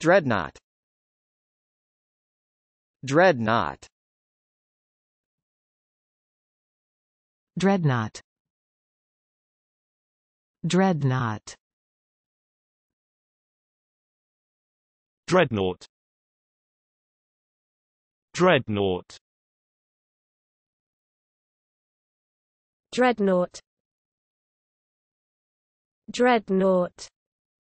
Dreadnought Dreadnought Dreadnought Dreadnought Dreadnought Dreadnought Dreadnought Dreadnought